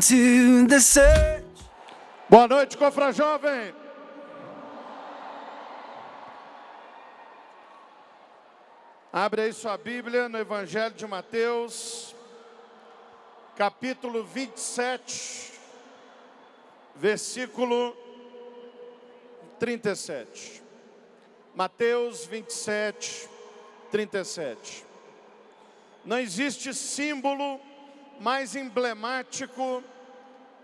come the search. Boa noite, Cofra Jovem. Abre aí sua Bíblia no Evangelho de Mateus, capítulo 27, versículo 37. Mateus 27, 37. Não existe símbolo mais emblemático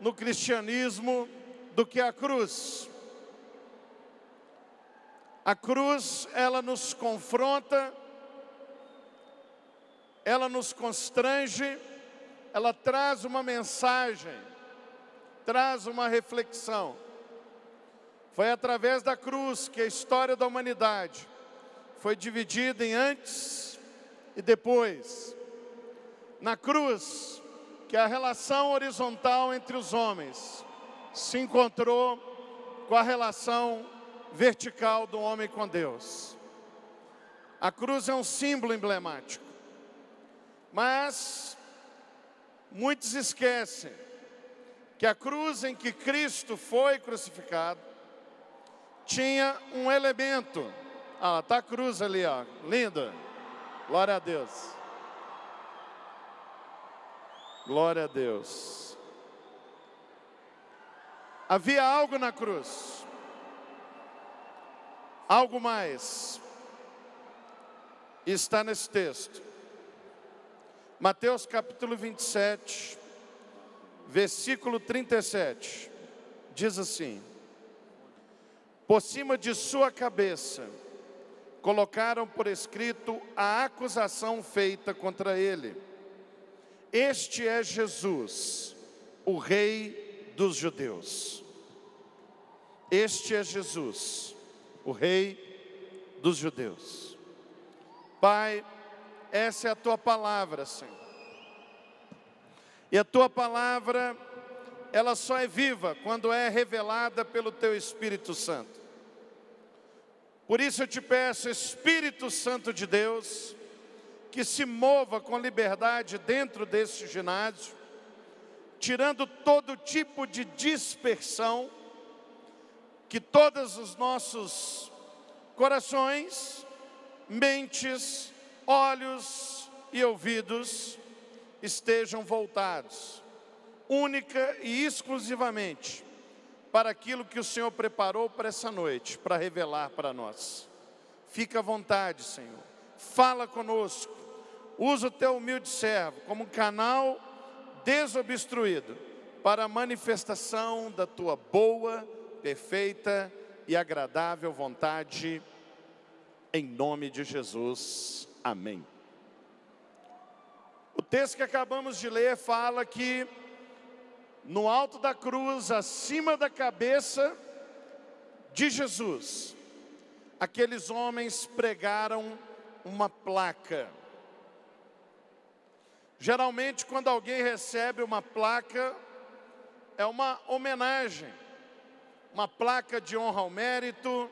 no cristianismo do que a cruz. A cruz, ela nos confronta, ela nos constrange, ela traz uma mensagem, traz uma reflexão. Foi através da cruz que a história da humanidade foi dividida em antes e depois. Na cruz, que a relação horizontal entre os homens se encontrou com a relação vertical do homem com Deus. A cruz é um símbolo emblemático, mas muitos esquecem que a cruz em que Cristo foi crucificado tinha um elemento. Ah, tá a cruz ali, ó, linda. Glória a Deus. Glória a Deus. Havia algo na cruz, algo mais, está nesse texto. Mateus capítulo 27, versículo 37, diz assim: Por cima de sua cabeça colocaram por escrito a acusação feita contra ele este é Jesus, o Rei dos Judeus. Este é Jesus, o Rei dos Judeus. Pai, essa é a tua palavra, Senhor. E a tua palavra, ela só é viva quando é revelada pelo teu Espírito Santo. Por isso eu te peço, Espírito Santo de Deus, que se mova com liberdade dentro desse ginásio, tirando todo tipo de dispersão, que todos os nossos corações, mentes, olhos e ouvidos estejam voltados única e exclusivamente para aquilo que o Senhor preparou para essa noite, para revelar para nós. Fica à vontade, Senhor. Fala conosco usa o teu humilde servo como um canal desobstruído para a manifestação da tua boa, perfeita e agradável vontade, em nome de Jesus. Amém. O texto que acabamos de ler fala que no alto da cruz, acima da cabeça de Jesus, aqueles homens pregaram uma placa Geralmente, quando alguém recebe uma placa, é uma homenagem, uma placa de honra ao mérito.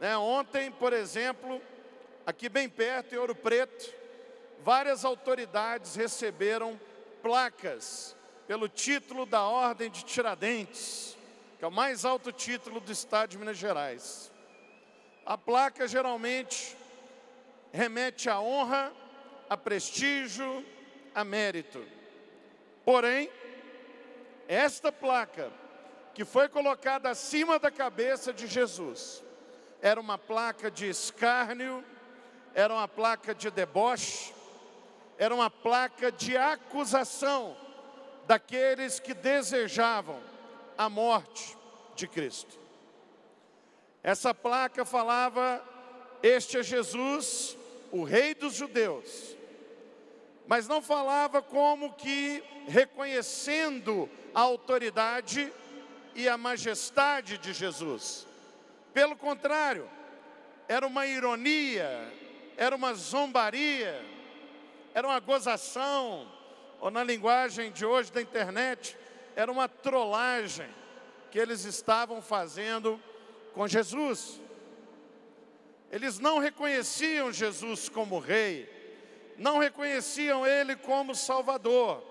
Né? Ontem, por exemplo, aqui bem perto, em Ouro Preto, várias autoridades receberam placas pelo título da Ordem de Tiradentes, que é o mais alto título do Estado de Minas Gerais. A placa geralmente remete à honra, a prestígio, a mérito. Porém, esta placa que foi colocada acima da cabeça de Jesus era uma placa de escárnio, era uma placa de deboche, era uma placa de acusação daqueles que desejavam a morte de Cristo. Essa placa falava: Este é Jesus, o Rei dos Judeus, mas não falava como que reconhecendo a autoridade e a majestade de Jesus. Pelo contrário, era uma ironia, era uma zombaria, era uma gozação, ou na linguagem de hoje da internet, era uma trollagem que eles estavam fazendo com Jesus. Eles não reconheciam Jesus como rei, não reconheciam ele como Salvador.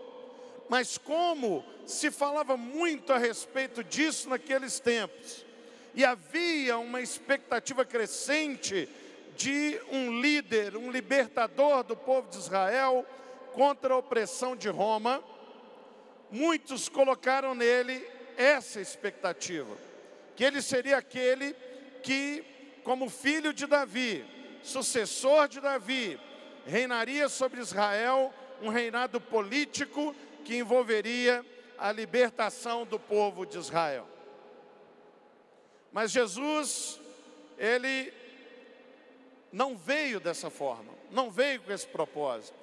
Mas como se falava muito a respeito disso naqueles tempos, e havia uma expectativa crescente de um líder, um libertador do povo de Israel contra a opressão de Roma, muitos colocaram nele essa expectativa, que ele seria aquele que, como filho de Davi, sucessor de Davi, reinaria sobre Israel um reinado político que envolveria a libertação do povo de Israel. Mas Jesus, ele não veio dessa forma, não veio com esse propósito.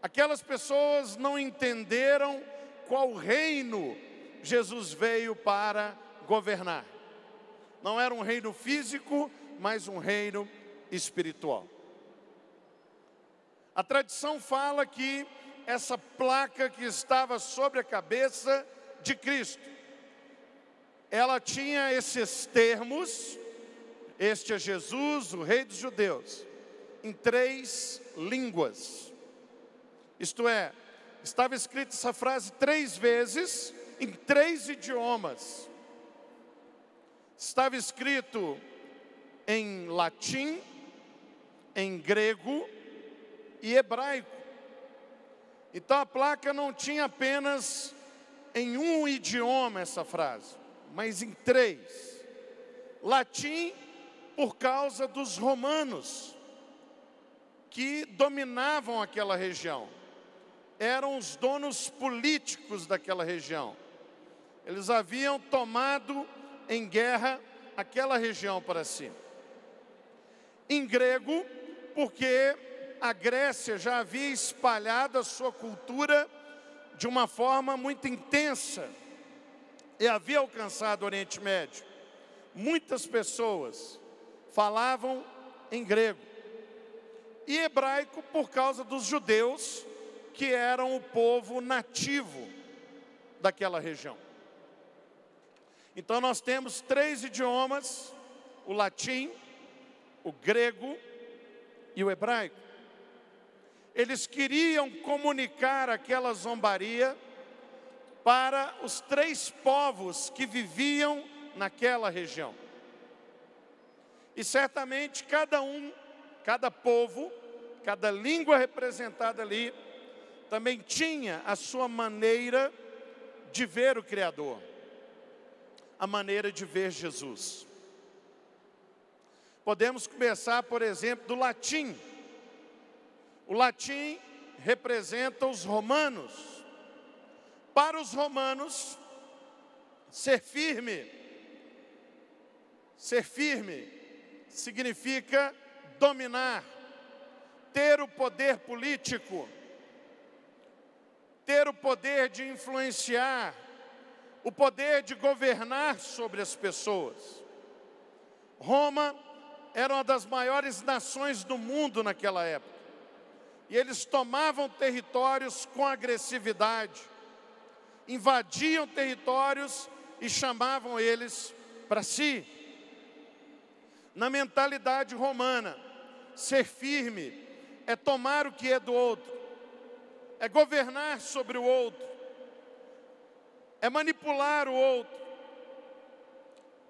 Aquelas pessoas não entenderam qual reino Jesus veio para governar. Não era um reino físico, mas um reino espiritual. A tradição fala que essa placa que estava sobre a cabeça de Cristo, ela tinha esses termos, este é Jesus, o Rei dos Judeus, em três línguas. Isto é, estava escrita essa frase três vezes, em três idiomas. Estava escrito em latim, em grego e hebraico. Então a placa não tinha apenas em um idioma essa frase, mas em três. Latim, por causa dos romanos, que dominavam aquela região, eram os donos políticos daquela região. Eles haviam tomado em guerra aquela região para si. Em grego, porque a Grécia já havia espalhado a sua cultura de uma forma muito intensa e havia alcançado o Oriente Médio. Muitas pessoas falavam em grego e hebraico por causa dos judeus, que eram o povo nativo daquela região. Então nós temos três idiomas: o latim, o grego e o hebraico. Eles queriam comunicar aquela zombaria para os três povos que viviam naquela região. E certamente cada um, cada povo, cada língua representada ali, também tinha a sua maneira de ver o Criador, a maneira de ver Jesus. Podemos começar, por exemplo, do latim o latim representa os romanos. Para os romanos, ser firme, ser firme significa dominar, ter o poder político, ter o poder de influenciar, o poder de governar sobre as pessoas. Roma era uma das maiores nações do mundo naquela época e eles tomavam territórios com agressividade, invadiam territórios e chamavam eles para si. Na mentalidade romana, ser firme é tomar o que é do outro, é governar sobre o outro, é manipular o outro.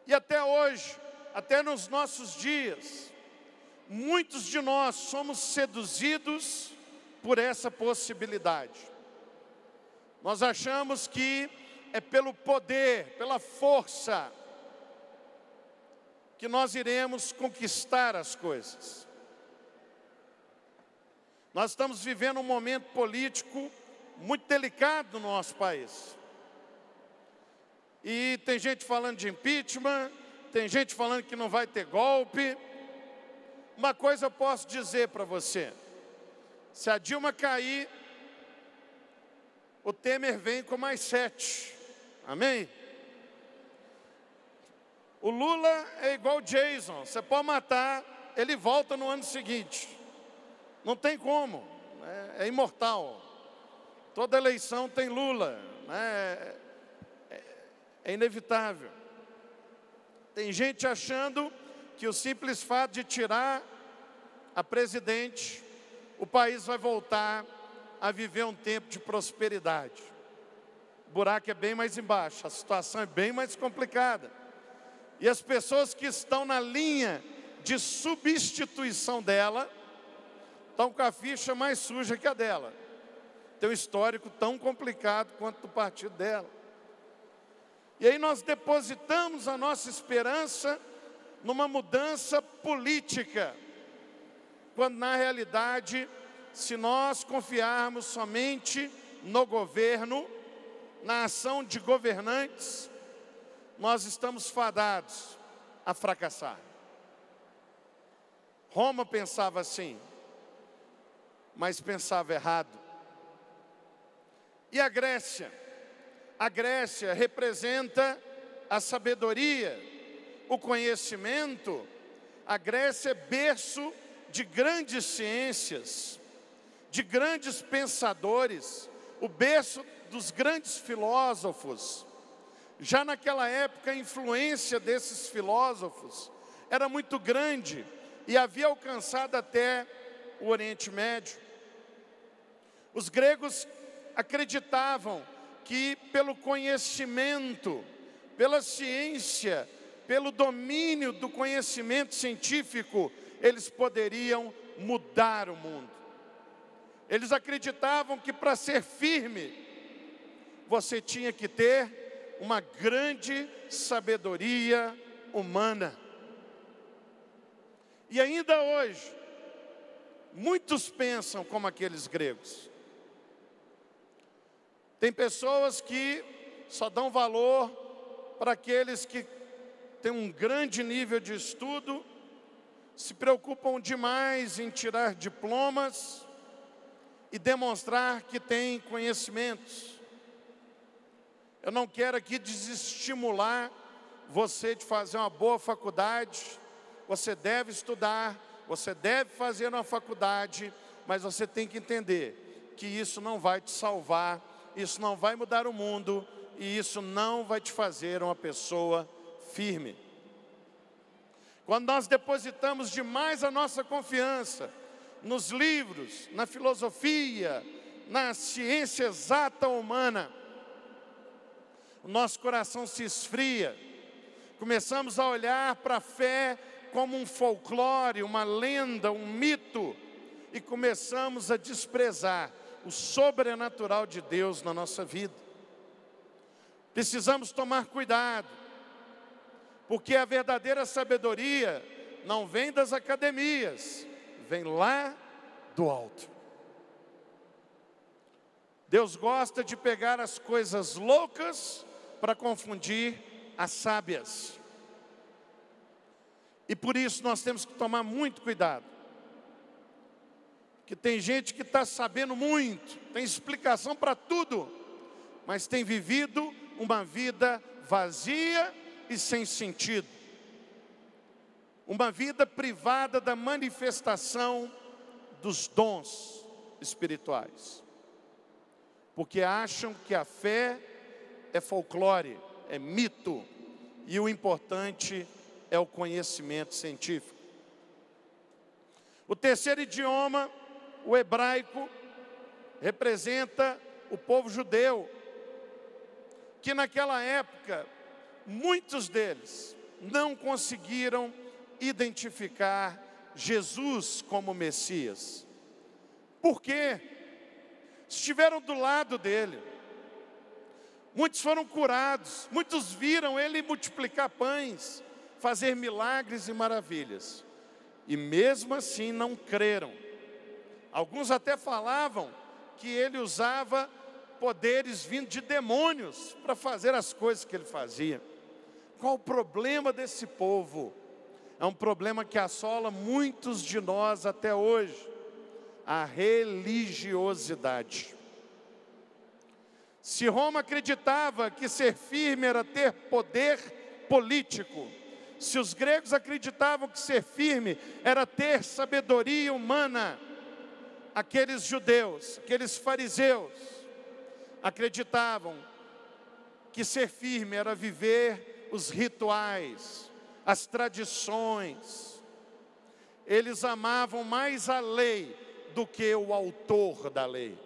E até hoje, até nos nossos dias, Muitos de nós somos seduzidos por essa possibilidade. Nós achamos que é pelo poder, pela força, que nós iremos conquistar as coisas. Nós estamos vivendo um momento político muito delicado no nosso país. E tem gente falando de impeachment, tem gente falando que não vai ter golpe. Uma coisa eu posso dizer para você: se a Dilma cair, o Temer vem com mais sete. Amém? O Lula é igual Jason: você pode matar, ele volta no ano seguinte. Não tem como, é, é imortal. Toda eleição tem Lula, né? é, é, é inevitável. Tem gente achando que o simples fato de tirar a presidente, o país vai voltar a viver um tempo de prosperidade. O buraco é bem mais embaixo, a situação é bem mais complicada. E as pessoas que estão na linha de substituição dela estão com a ficha mais suja que a dela. Tem um histórico tão complicado quanto do partido dela. E aí nós depositamos a nossa esperança numa mudança política, quando na realidade, se nós confiarmos somente no governo, na ação de governantes, nós estamos fadados a fracassar. Roma pensava assim, mas pensava errado. E a Grécia? A Grécia representa a sabedoria o conhecimento, a Grécia é berço de grandes ciências, de grandes pensadores, o berço dos grandes filósofos. Já naquela época, a influência desses filósofos era muito grande e havia alcançado até o Oriente Médio. Os gregos acreditavam que, pelo conhecimento, pela ciência, pelo domínio do conhecimento científico, eles poderiam mudar o mundo. Eles acreditavam que para ser firme, você tinha que ter uma grande sabedoria humana. E ainda hoje, muitos pensam como aqueles gregos. Tem pessoas que só dão valor para aqueles que têm um grande nível de estudo, se preocupam demais em tirar diplomas e demonstrar que têm conhecimentos. Eu não quero aqui desestimular você de fazer uma boa faculdade, você deve estudar, você deve fazer uma faculdade, mas você tem que entender que isso não vai te salvar, isso não vai mudar o mundo e isso não vai te fazer uma pessoa firme. Quando nós depositamos demais a nossa confiança nos livros, na filosofia, na ciência exata humana, o nosso coração se esfria. Começamos a olhar para a fé como um folclore, uma lenda, um mito, e começamos a desprezar o sobrenatural de Deus na nossa vida. Precisamos tomar cuidado porque a verdadeira sabedoria não vem das academias, vem lá do alto. Deus gosta de pegar as coisas loucas para confundir as sábias. E por isso nós temos que tomar muito cuidado. Que tem gente que está sabendo muito, tem explicação para tudo, mas tem vivido uma vida vazia e sem sentido. Uma vida privada da manifestação dos dons espirituais. Porque acham que a fé é folclore, é mito, e o importante é o conhecimento científico. O terceiro idioma, o hebraico, representa o povo judeu, que naquela época muitos deles não conseguiram identificar Jesus como Messias. Por quê? Estiveram do lado dele. Muitos foram curados, muitos viram ele multiplicar pães, fazer milagres e maravilhas. E mesmo assim não creram. Alguns até falavam que ele usava poderes vindo de demônios para fazer as coisas que ele fazia qual o problema desse povo. É um problema que assola muitos de nós até hoje: a religiosidade. Se Roma acreditava que ser firme era ter poder político, se os gregos acreditavam que ser firme era ter sabedoria humana, aqueles judeus, aqueles fariseus, acreditavam que ser firme era viver os rituais, as tradições. Eles amavam mais a lei do que o autor da lei.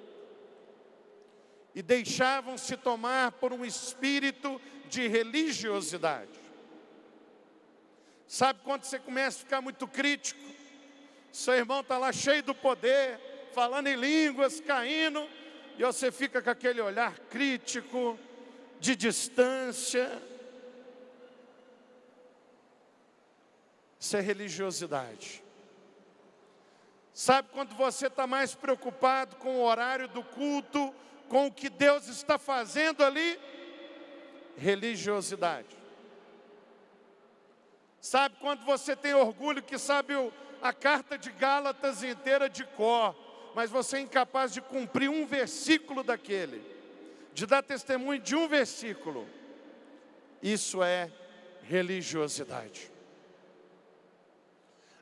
E deixavam-se tomar por um espírito de religiosidade. Sabe quando você começa a ficar muito crítico? Seu irmão está lá cheio do poder, falando em línguas, caindo, e você fica com aquele olhar crítico, de distância. Isso é religiosidade. Sabe quando você está mais preocupado com o horário do culto, com o que Deus está fazendo ali? Religiosidade. Sabe quando você tem orgulho que sabe a carta de Gálatas inteira de cor, mas você é incapaz de cumprir um versículo daquele, de dar testemunho de um versículo? Isso é religiosidade.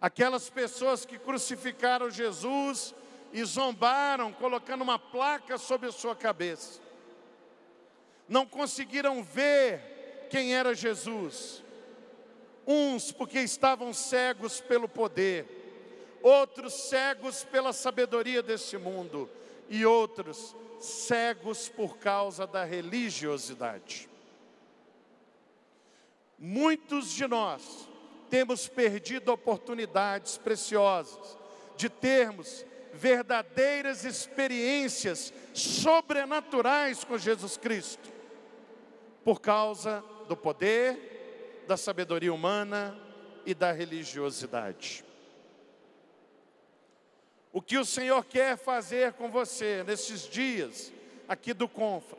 Aquelas pessoas que crucificaram Jesus e zombaram, colocando uma placa sobre a sua cabeça. Não conseguiram ver quem era Jesus. Uns porque estavam cegos pelo poder, outros cegos pela sabedoria desse mundo, e outros cegos por causa da religiosidade. Muitos de nós temos perdido oportunidades preciosas de termos verdadeiras experiências sobrenaturais com Jesus Cristo, por causa do poder, da sabedoria humana e da religiosidade. O que o Senhor quer fazer com você nesses dias aqui do Confra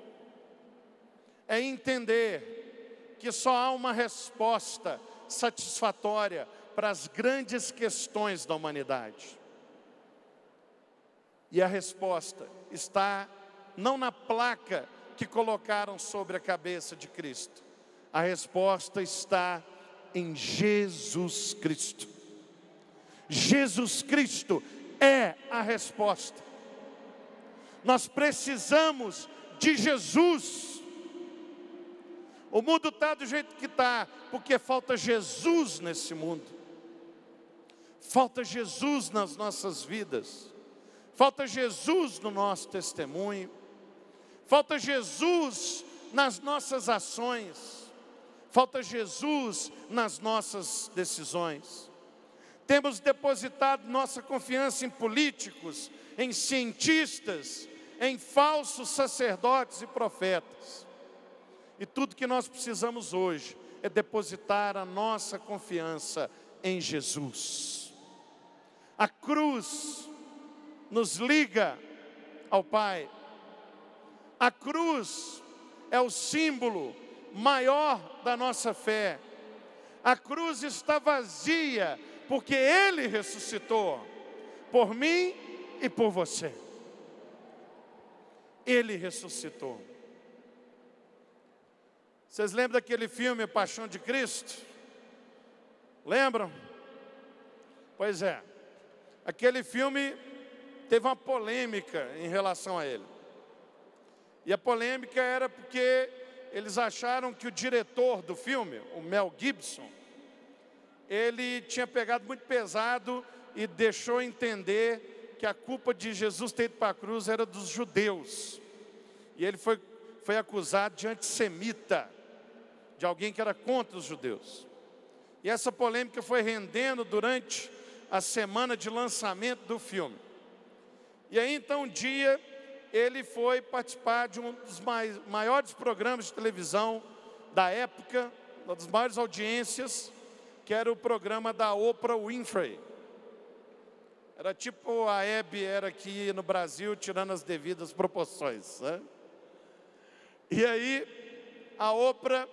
é entender que só há uma resposta satisfatória para as grandes questões da humanidade. E a resposta está não na placa que colocaram sobre a cabeça de Cristo, a resposta está em Jesus Cristo. Jesus Cristo é a resposta. Nós precisamos de Jesus o mundo está do jeito que está, porque falta Jesus nesse mundo. Falta Jesus nas nossas vidas. Falta Jesus no nosso testemunho. Falta Jesus nas nossas ações. Falta Jesus nas nossas decisões. Temos depositado nossa confiança em políticos, em cientistas, em falsos sacerdotes e profetas. E tudo que nós precisamos hoje é depositar a nossa confiança em Jesus. A cruz nos liga ao Pai. A cruz é o símbolo maior da nossa fé. A cruz está vazia porque Ele ressuscitou por mim e por você. Ele ressuscitou. Vocês lembram daquele filme A Paixão de Cristo? Lembram? Pois é. Aquele filme teve uma polêmica em relação a ele. E a polêmica era porque eles acharam que o diretor do filme, o Mel Gibson, ele tinha pegado muito pesado e deixou entender que a culpa de Jesus ter ido para a cruz era dos judeus. E ele foi, foi acusado de antissemita de alguém que era contra os judeus. E essa polêmica foi rendendo durante a semana de lançamento do filme. E aí então um dia ele foi participar de um dos mais, maiores programas de televisão da época, uma das maiores audiências, que era o programa da Oprah Winfrey. Era tipo a Hebe era aqui no Brasil, tirando as devidas proporções. Né? E aí a Oprah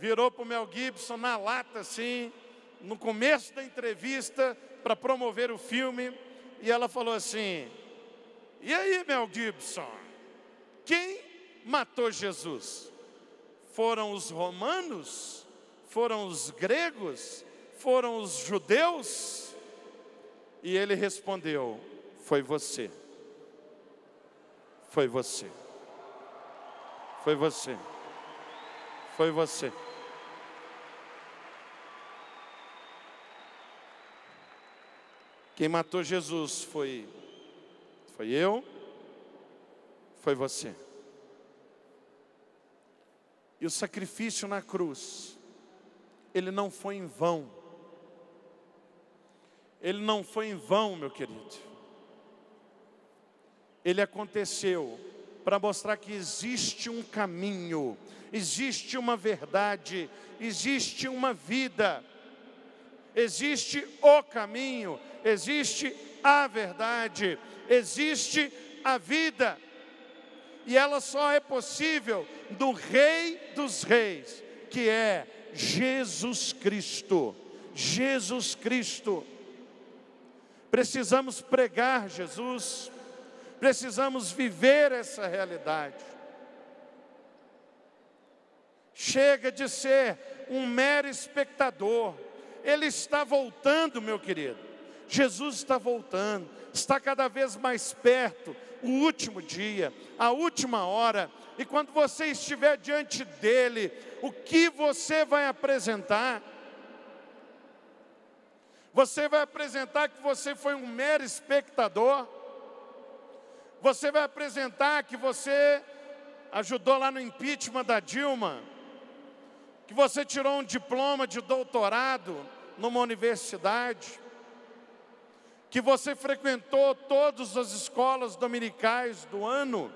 virou para o Mel Gibson na lata, assim, no começo da entrevista, para promover o filme, e ela falou assim: E aí, Mel Gibson, quem matou Jesus? Foram os romanos? Foram os gregos? Foram os judeus? E ele respondeu: Foi você. Foi você. Foi você. Foi você. Quem matou Jesus foi, foi eu, foi você. E o sacrifício na cruz, ele não foi em vão. Ele não foi em vão, meu querido. Ele aconteceu para mostrar que existe um caminho, existe uma verdade, existe uma vida existe o caminho, existe a verdade, existe a vida. E ela só é possível do Rei dos Reis, que é Jesus Cristo. Jesus Cristo. Precisamos pregar Jesus, precisamos viver essa realidade. Chega de ser um mero espectador ele está voltando, meu querido. Jesus está voltando, está cada vez mais perto, o último dia, a última hora. E quando você estiver diante dele, o que você vai apresentar? Você vai apresentar que você foi um mero espectador? Você vai apresentar que você ajudou lá no impeachment da Dilma? que você tirou um diploma de doutorado numa universidade, que você frequentou todas as escolas dominicais do ano.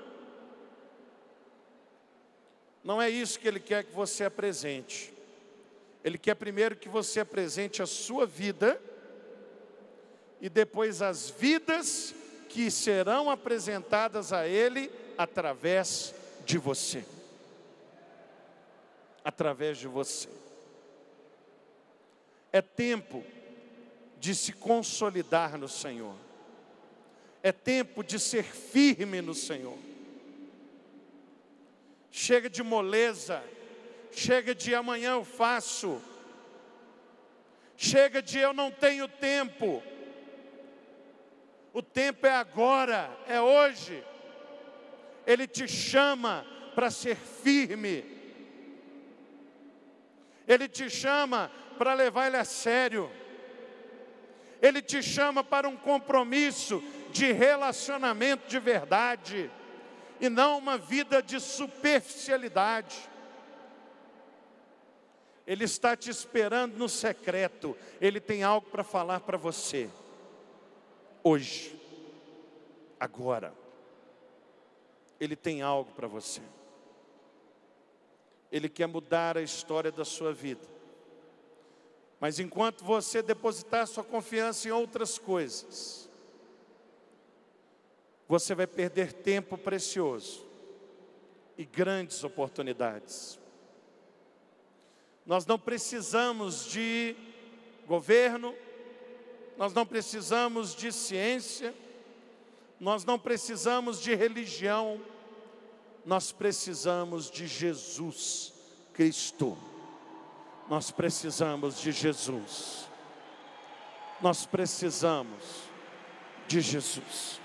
Não é isso que Ele quer que você apresente. Ele quer primeiro que você apresente a sua vida e depois as vidas que serão apresentadas a Ele através de você através de você. É tempo de se consolidar no Senhor. É tempo de ser firme no Senhor. Chega de moleza, chega de amanhã eu faço, chega de eu não tenho tempo. O tempo é agora, é hoje. Ele te chama para ser firme ele te chama para levar ele a sério. Ele te chama para um compromisso de relacionamento de verdade e não uma vida de superficialidade. Ele está te esperando no secreto. Ele tem algo para falar para você. Hoje. Agora. Ele tem algo para você. Ele quer mudar a história da sua vida. Mas enquanto você depositar sua confiança em outras coisas, você vai perder tempo precioso e grandes oportunidades. Nós não precisamos de governo, nós não precisamos de ciência, nós não precisamos de religião, nós precisamos de Jesus Cristo. Nós precisamos de Jesus. Nós precisamos de Jesus.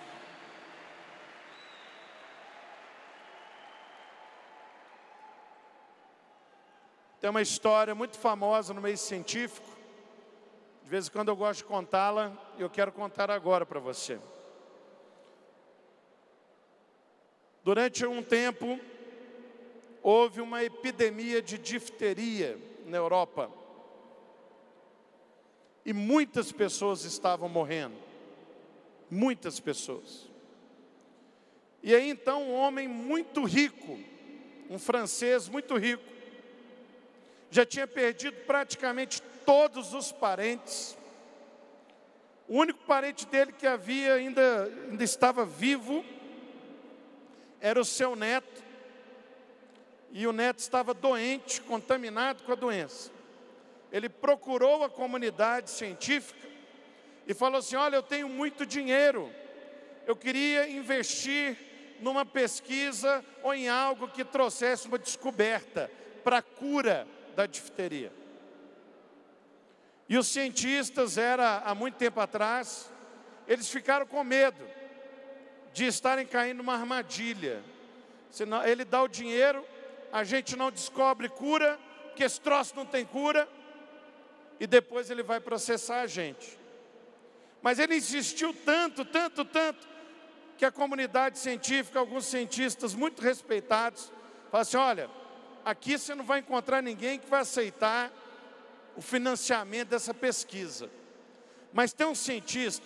Tem uma história muito famosa no meio científico. De vez em quando eu gosto de contá-la e eu quero contar agora para você. Durante um tempo, houve uma epidemia de difteria na Europa. E muitas pessoas estavam morrendo. Muitas pessoas. E aí então um homem muito rico, um francês muito rico, já tinha perdido praticamente todos os parentes. O único parente dele que havia ainda, ainda estava vivo era o seu neto, e o neto estava doente, contaminado com a doença. Ele procurou a comunidade científica e falou assim: Olha, eu tenho muito dinheiro, eu queria investir numa pesquisa ou em algo que trouxesse uma descoberta para a cura da difteria. E os cientistas, era há muito tempo atrás, eles ficaram com medo de estarem caindo numa armadilha. Senão, ele dá o dinheiro, a gente não descobre cura, que esse troço não tem cura, e depois ele vai processar a gente. Mas ele insistiu tanto, tanto, tanto, que a comunidade científica, alguns cientistas muito respeitados, falaram assim: olha, aqui você não vai encontrar ninguém que vai aceitar o financiamento dessa pesquisa. Mas tem um cientista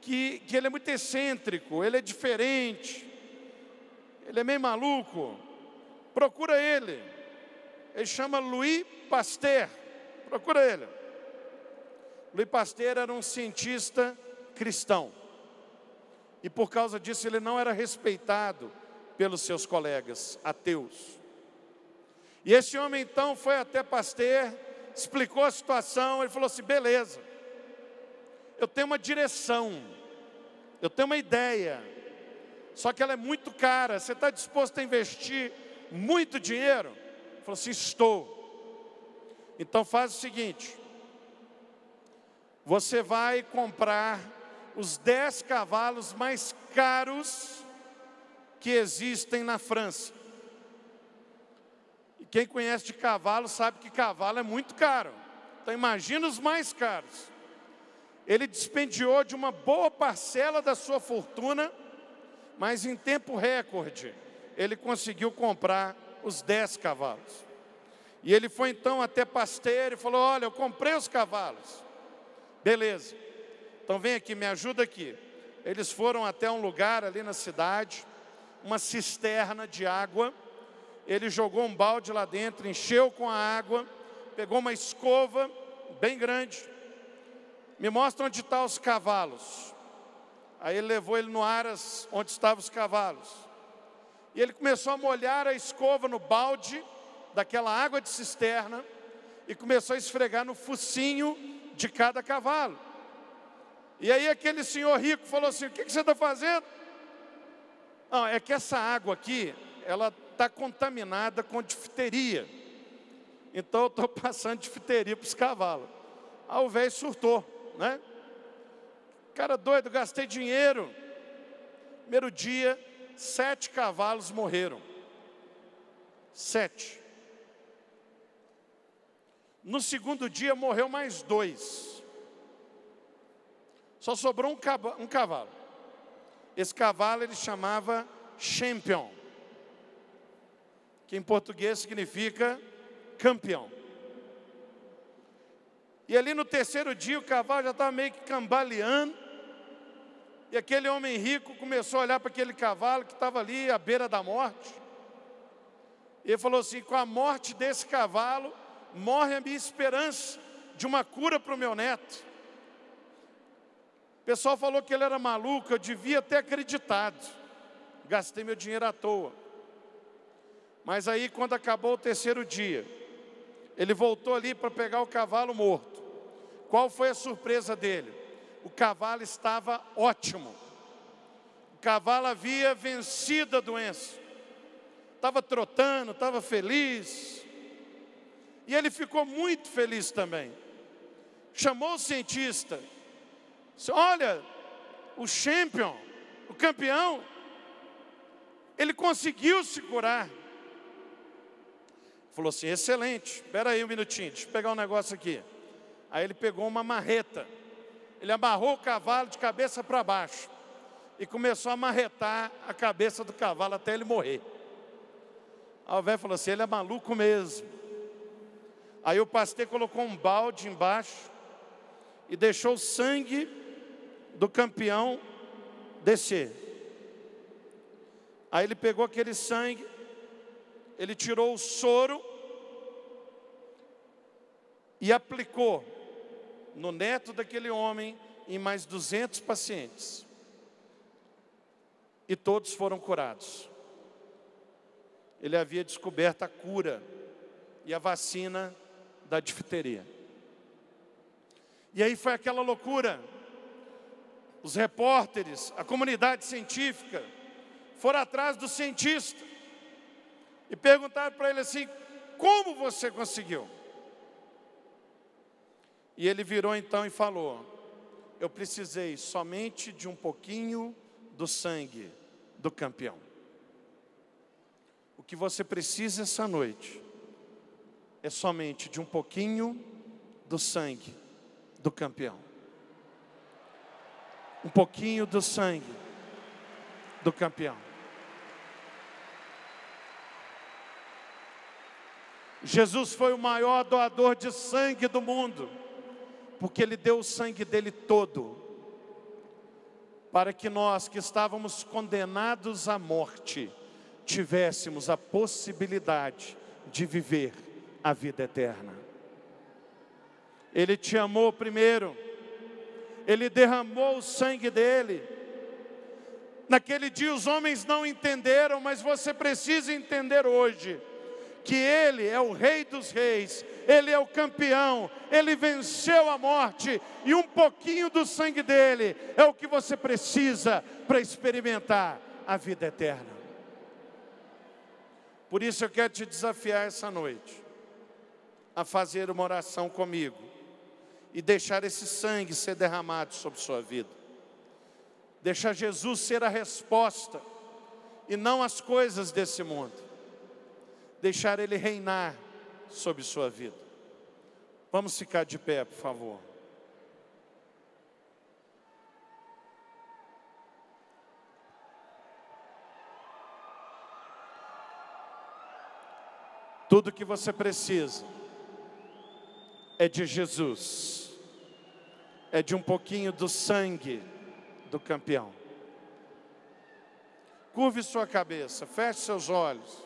que, que ele é muito excêntrico, ele é diferente, ele é meio maluco. Procura ele. Ele chama Louis Pasteur. Procura ele. Louis Pasteur era um cientista cristão. E por causa disso ele não era respeitado pelos seus colegas ateus. E esse homem então foi até Pasteur, explicou a situação, ele falou assim: beleza, eu tenho uma direção, eu tenho uma ideia, só que ela é muito cara. Você está disposto a investir muito dinheiro? Falou assim: estou. Então faz o seguinte: você vai comprar os 10 cavalos mais caros que existem na França. E quem conhece de cavalo sabe que cavalo é muito caro. Então imagina os mais caros. Ele despendiou de uma boa parcela da sua fortuna, mas em tempo recorde ele conseguiu comprar os dez cavalos. E ele foi então até pasteiro e falou: Olha, eu comprei os cavalos. Beleza, então vem aqui, me ajuda aqui. Eles foram até um lugar ali na cidade, uma cisterna de água. Ele jogou um balde lá dentro, encheu com a água, pegou uma escova bem grande, me mostra onde estão tá os cavalos. Aí ele levou ele no aras onde estavam os cavalos. E ele começou a molhar a escova no balde daquela água de cisterna e começou a esfregar no focinho de cada cavalo. E aí aquele senhor rico falou assim: O que, que você está fazendo? Não, ah, é que essa água aqui, ela está contaminada com difteria. Então eu estou passando difteria para os cavalos. Aí o velho surtou né? Cara doido, gastei dinheiro. Primeiro dia, sete cavalos morreram. Sete. No segundo dia morreu mais dois. Só sobrou um cavalo. Esse cavalo ele chamava champion, que em português significa campeão. E ali no terceiro dia o cavalo já estava meio que cambaleando. E aquele homem rico começou a olhar para aquele cavalo que estava ali à beira da morte. E ele falou assim: com a morte desse cavalo, morre a minha esperança de uma cura para o meu neto. O pessoal falou que ele era maluco, eu devia ter acreditado. Gastei meu dinheiro à toa. Mas aí, quando acabou o terceiro dia, ele voltou ali para pegar o cavalo morto. Qual foi a surpresa dele? O cavalo estava ótimo. O cavalo havia vencido a doença. Estava trotando, estava feliz. E ele ficou muito feliz também. Chamou o cientista. Disse, Olha, o champion, o campeão, ele conseguiu se curar. Falou assim: excelente, espera aí um minutinho, deixa eu pegar um negócio aqui. Aí ele pegou uma marreta, ele amarrou o cavalo de cabeça para baixo e começou a marretar a cabeça do cavalo até ele morrer. Aí o velho falou assim: ele é maluco mesmo. Aí o pastor colocou um balde embaixo e deixou o sangue do campeão descer. Aí ele pegou aquele sangue, ele tirou o soro e aplicou no neto daquele homem e mais 200 pacientes. E todos foram curados. Ele havia descoberto a cura e a vacina da difteria. E aí foi aquela loucura. Os repórteres, a comunidade científica, foram atrás do cientista e perguntaram para ele assim: como você conseguiu? E ele virou então e falou: Eu precisei somente de um pouquinho do sangue do campeão. O que você precisa essa noite é somente de um pouquinho do sangue do campeão. Um pouquinho do sangue do campeão. Jesus foi o maior doador de sangue do mundo porque ele deu o sangue dele todo, para que nós que estávamos condenados à morte, tivéssemos a possibilidade de viver a vida eterna. Ele te amou primeiro, ele derramou o sangue dele. Naquele dia os homens não entenderam, mas você precisa entender hoje que Ele é o Rei dos Reis, Ele é o campeão, Ele venceu a morte e um pouquinho do sangue dele é o que você precisa para experimentar a vida eterna. Por isso eu quero te desafiar essa noite a fazer uma oração comigo e deixar esse sangue ser derramado sobre sua vida. Deixar Jesus ser a resposta e não as coisas desse mundo deixar Ele reinar sobre sua vida. Vamos ficar de pé, por favor. Tudo que você precisa é de Jesus, é de um pouquinho do sangue do campeão. Curve sua cabeça, feche seus olhos.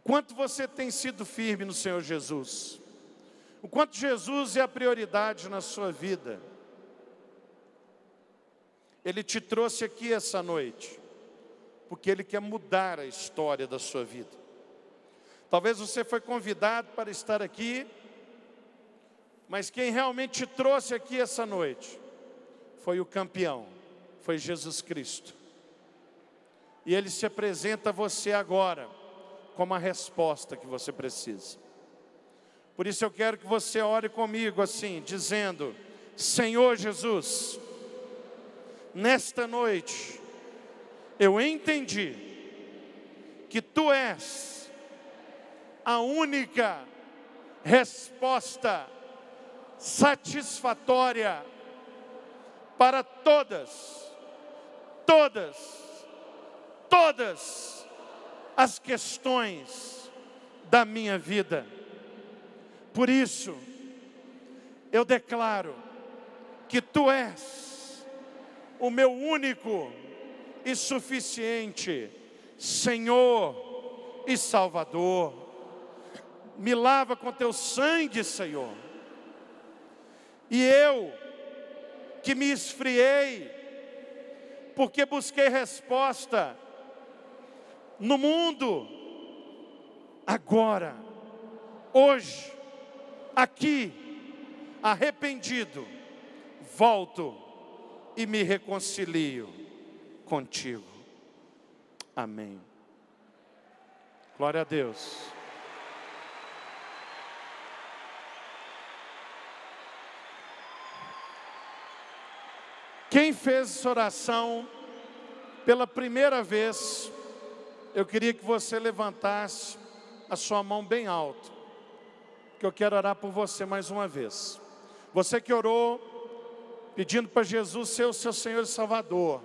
O quanto você tem sido firme no Senhor Jesus. O quanto Jesus é a prioridade na sua vida. Ele te trouxe aqui essa noite, porque Ele quer mudar a história da sua vida. Talvez você foi convidado para estar aqui, mas quem realmente te trouxe aqui essa noite foi o campeão, foi Jesus Cristo. E Ele se apresenta a você agora como a resposta que você precisa. Por isso eu quero que você ore comigo assim, dizendo: Senhor Jesus, nesta noite eu entendi que tu és a única resposta satisfatória para todas, todas, todas as questões da minha vida. Por isso, eu declaro que tu és o meu único e suficiente Senhor e Salvador. Me lava com teu sangue, Senhor. E eu, que me esfriei, porque busquei resposta no mundo, agora, hoje, aqui, arrependido, volto e me reconcilio contigo. Amém. Glória a Deus. Quem fez essa oração pela primeira vez eu queria que você levantasse a sua mão bem alto, que eu quero orar por você mais uma vez. Você que orou pedindo para Jesus ser o seu Senhor e Salvador,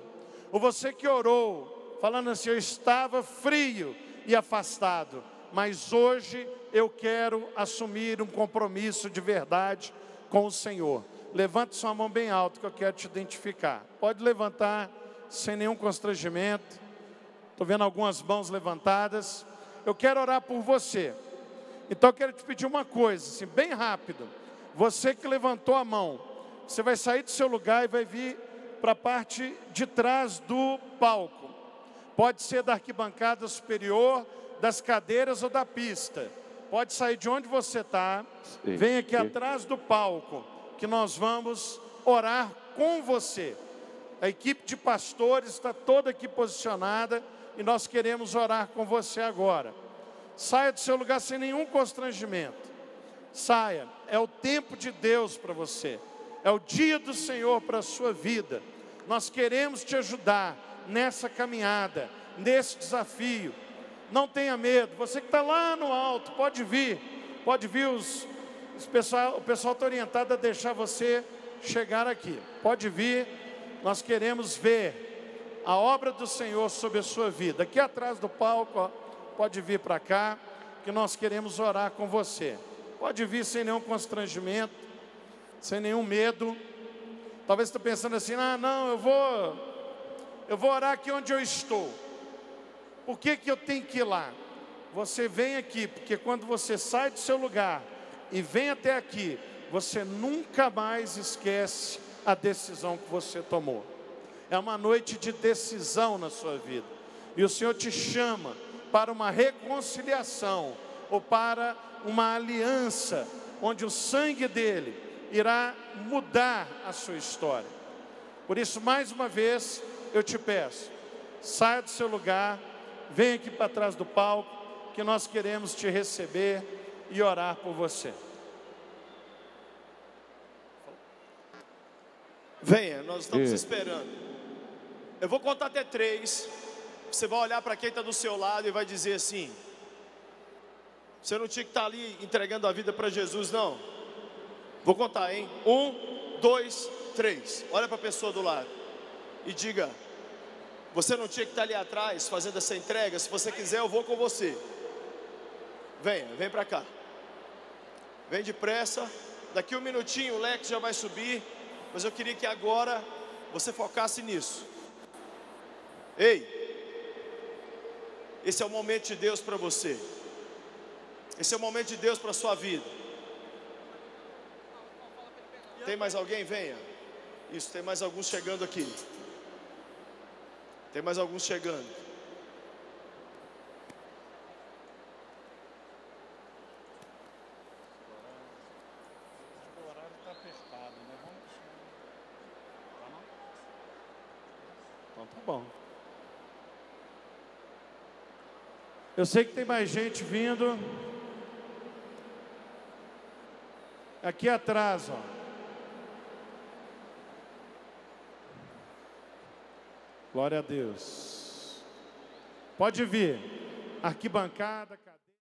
ou você que orou falando assim: eu estava frio e afastado, mas hoje eu quero assumir um compromisso de verdade com o Senhor. Levante sua mão bem alto que eu quero te identificar. Pode levantar sem nenhum constrangimento. Estou vendo algumas mãos levantadas. Eu quero orar por você. Então eu quero te pedir uma coisa, assim, bem rápido. Você que levantou a mão, você vai sair do seu lugar e vai vir para a parte de trás do palco. Pode ser da arquibancada superior, das cadeiras ou da pista. Pode sair de onde você está, vem aqui atrás do palco, que nós vamos orar com você. A equipe de pastores está toda aqui posicionada e nós queremos orar com você agora. Saia do seu lugar sem nenhum constrangimento. Saia, é o tempo de Deus para você, é o dia do Senhor para a sua vida. Nós queremos te ajudar nessa caminhada, nesse desafio. Não tenha medo, você que está lá no alto, pode vir, pode vir, os, os pessoal, o pessoal está orientado a deixar você chegar aqui. Pode vir, nós queremos ver a obra do Senhor sobre a sua vida. Aqui atrás do palco, ó, pode vir para cá, que nós queremos orar com você. Pode vir sem nenhum constrangimento, sem nenhum medo. Talvez você tá pensando assim: ah, não, eu vou, eu vou orar aqui onde eu estou. Por que, que eu tenho que ir lá? Você vem aqui, porque quando você sai do seu lugar e vem até aqui, você nunca mais esquece a decisão que você tomou é uma noite de decisão na sua vida. E o Senhor te chama para uma reconciliação ou para uma aliança, onde o sangue dele irá mudar a sua história. Por isso, mais uma vez, eu te peço, saia do seu lugar, venha aqui para trás do palco, que nós queremos te receber e orar por você. Venha, nós estamos esperando. Eu vou contar até três. Você vai olhar para quem está do seu lado e vai dizer assim: Você não tinha que estar tá ali entregando a vida para Jesus, não. Vou contar, hein? Um, dois, três. Olha para a pessoa do lado e diga: Você não tinha que estar tá ali atrás fazendo essa entrega. Se você quiser, eu vou com você. Venha, vem para cá. Vem depressa. Daqui um minutinho o Lex já vai subir. Mas eu queria que agora você focasse nisso. Ei, esse é o momento de Deus para você. Esse é o momento de Deus para a sua vida. Tem mais alguém? Venha. Isso, tem mais alguns chegando aqui. Tem mais alguns chegando. O horário está apertado, né? Vamos. Tá então tá bom. Eu sei que tem mais gente vindo. Aqui atrás, ó. Glória a Deus. Pode vir. Arquibancada, cara.